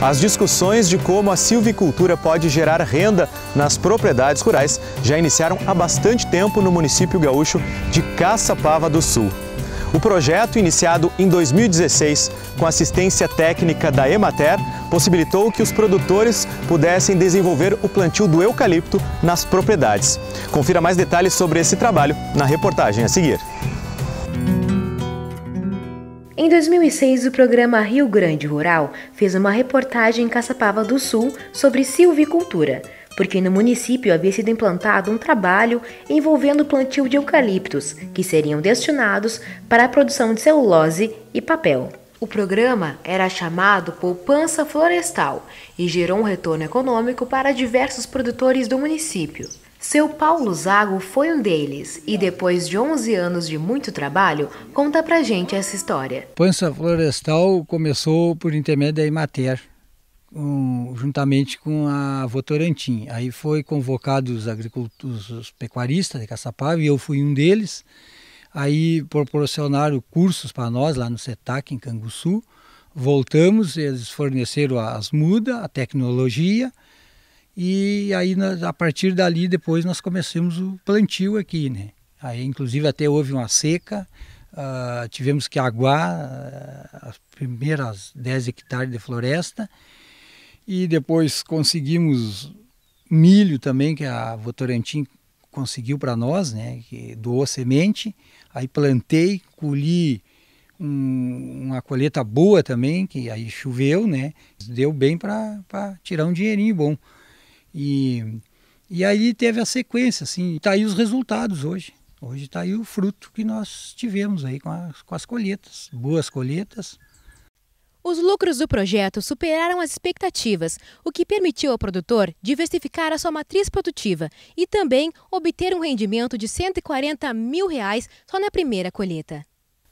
As discussões de como a silvicultura pode gerar renda nas propriedades rurais já iniciaram há bastante tempo no município gaúcho de Caçapava do Sul. O projeto, iniciado em 2016 com assistência técnica da Emater, possibilitou que os produtores pudessem desenvolver o plantio do eucalipto nas propriedades. Confira mais detalhes sobre esse trabalho na reportagem a seguir. Em 2006, o programa Rio Grande Rural fez uma reportagem em Caçapava do Sul sobre silvicultura, porque no município havia sido implantado um trabalho envolvendo o plantio de eucaliptos, que seriam destinados para a produção de celulose e papel. O programa era chamado Poupança Florestal e gerou um retorno econômico para diversos produtores do município. Seu Paulo Zago foi um deles e depois de 11 anos de muito trabalho, conta pra gente essa história. Pança Florestal começou por intermédio da Imater, um, juntamente com a Votorantim. Aí foi convocado os agricultores, os pecuaristas de Caçapava e eu fui um deles. Aí proporcionaram cursos para nós lá no SETAC em Canguçu. Voltamos, eles forneceram as mudas, a tecnologia, e aí, a partir dali, depois nós começamos o plantio aqui, né? Aí, inclusive, até houve uma seca, uh, tivemos que aguar uh, as primeiras 10 hectares de floresta e depois conseguimos milho também, que a Votorantim conseguiu para nós, né? Que doou semente. Aí plantei, colhi um, uma colheita boa também, que aí choveu, né? Deu bem para tirar um dinheirinho bom. E, e aí teve a sequência, assim, está aí os resultados hoje. Hoje está aí o fruto que nós tivemos aí com as, com as colheitas, boas colheitas. Os lucros do projeto superaram as expectativas, o que permitiu ao produtor diversificar a sua matriz produtiva e também obter um rendimento de R$ 140 mil reais só na primeira colheita.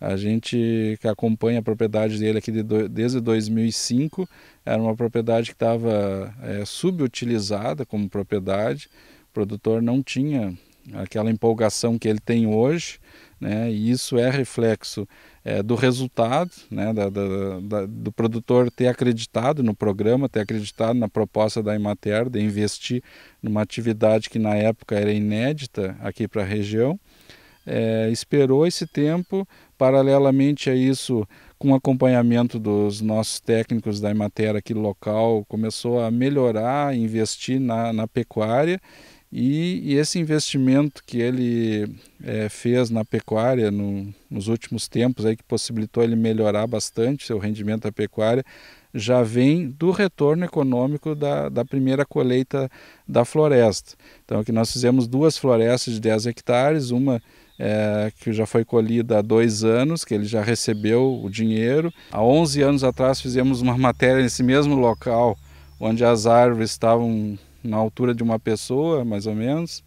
A gente que acompanha a propriedade dele aqui de do, desde 2005, era uma propriedade que estava é, eh, subutilizada como propriedade, o produtor não tinha aquela empolgação que ele tem hoje, né? e isso é reflexo é, do resultado, né? Da, da, da, do produtor ter acreditado no programa, ter acreditado na proposta da Imater de investir numa atividade que na época era inédita aqui para a região é, esperou esse tempo, paralelamente a isso, com acompanhamento dos nossos técnicos da Imater aqui local, começou a melhorar, investir na, na pecuária e, e, esse investimento que ele é, fez na pecuária no, nos últimos tempos, aí, que possibilitou ele melhorar bastante seu rendimento da pecuária, já vem do retorno econômico da, da primeira colheita da floresta. Então, aqui nós fizemos duas florestas de 10 hectares, uma é, que já foi colhida há dois anos, que ele já recebeu o dinheiro. Há 11 anos atrás fizemos uma matéria nesse mesmo local, onde as árvores estavam na altura de uma pessoa, mais ou menos,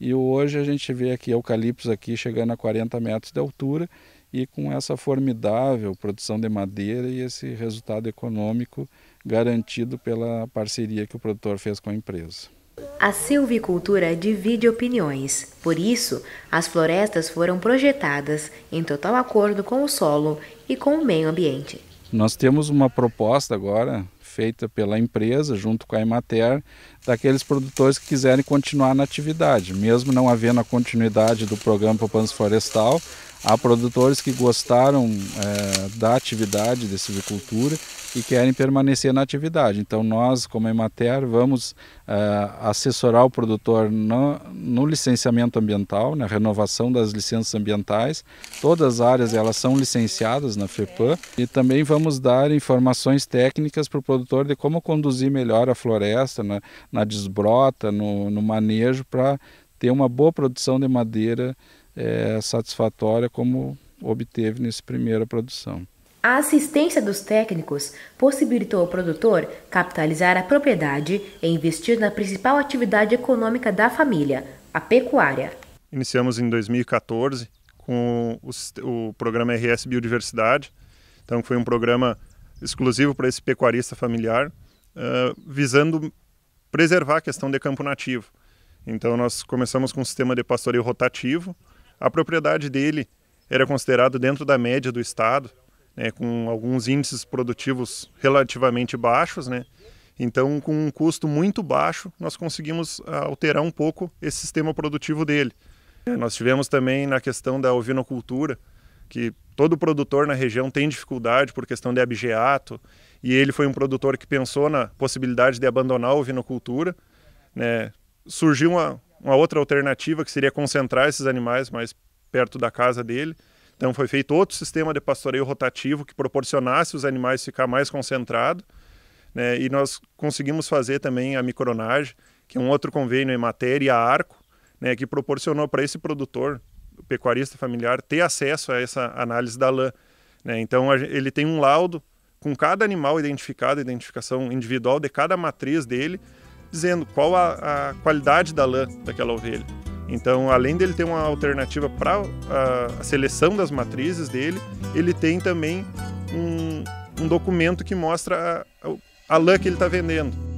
e hoje a gente vê aqui eucaliptos aqui chegando a 40 metros de altura e com essa formidável produção de madeira e esse resultado econômico garantido pela parceria que o produtor fez com a empresa. A silvicultura divide opiniões, por isso, as florestas foram projetadas em total acordo com o solo e com o meio ambiente. Nós temos uma proposta agora feita pela empresa, junto com a Emater, daqueles produtores que quiserem continuar na atividade. Mesmo não havendo a continuidade do programa Poupança Florestal, há produtores que gostaram é, da atividade de silvicultura e querem permanecer na atividade. Então nós, como Emater, vamos uh, assessorar o produtor no, no, licenciamento ambiental, na renovação das licenças ambientais. Todas as áreas elas são licenciadas na FEPAM e também vamos dar informações técnicas para o produtor de como conduzir melhor a floresta, na, na desbrota, no, no manejo, para ter uma boa produção de madeira é, satisfatória como obteve nessa primeira produção. A assistência dos técnicos possibilitou ao produtor capitalizar a propriedade e investir na principal atividade econômica da família, a pecuária. Iniciamos em 2014 com o, o programa RS Biodiversidade, então foi um programa exclusivo para esse pecuarista familiar, uh, visando preservar a questão de campo nativo. Então nós começamos com um sistema de pastoreio rotativo. A propriedade dele era considerada dentro da média do estado, né, com alguns índices produtivos relativamente baixos, né? Então, com um custo muito baixo, nós conseguimos ah, alterar um pouco esse sistema produtivo dele. É, nós tivemos também na questão da ovinocultura, que todo produtor na região tem dificuldade por questão de abigeato, e ele foi um produtor que pensou na possibilidade de abandonar a ovinocultura. Né? Surgiu uma, uma outra alternativa que seria concentrar esses animais mais perto da casa dele, então foi feito outro sistema de pastoreio rotativo que proporcionasse os animais ficar mais concentrados. Né? E nós conseguimos fazer também a micronagem, que é um outro convênio em matéria e a arco, né? que proporcionou para esse produtor, pecuarista familiar, ter acesso a essa análise da lã. Né? Então ele tem um laudo com cada animal identificado, identificação individual de cada matriz dele, dizendo qual a, a qualidade da lã daquela ovelha. Então, além dele ter uma alternativa para a, seleção das matrizes dele, ele tem também um, um documento que mostra a, a lã que ele está vendendo.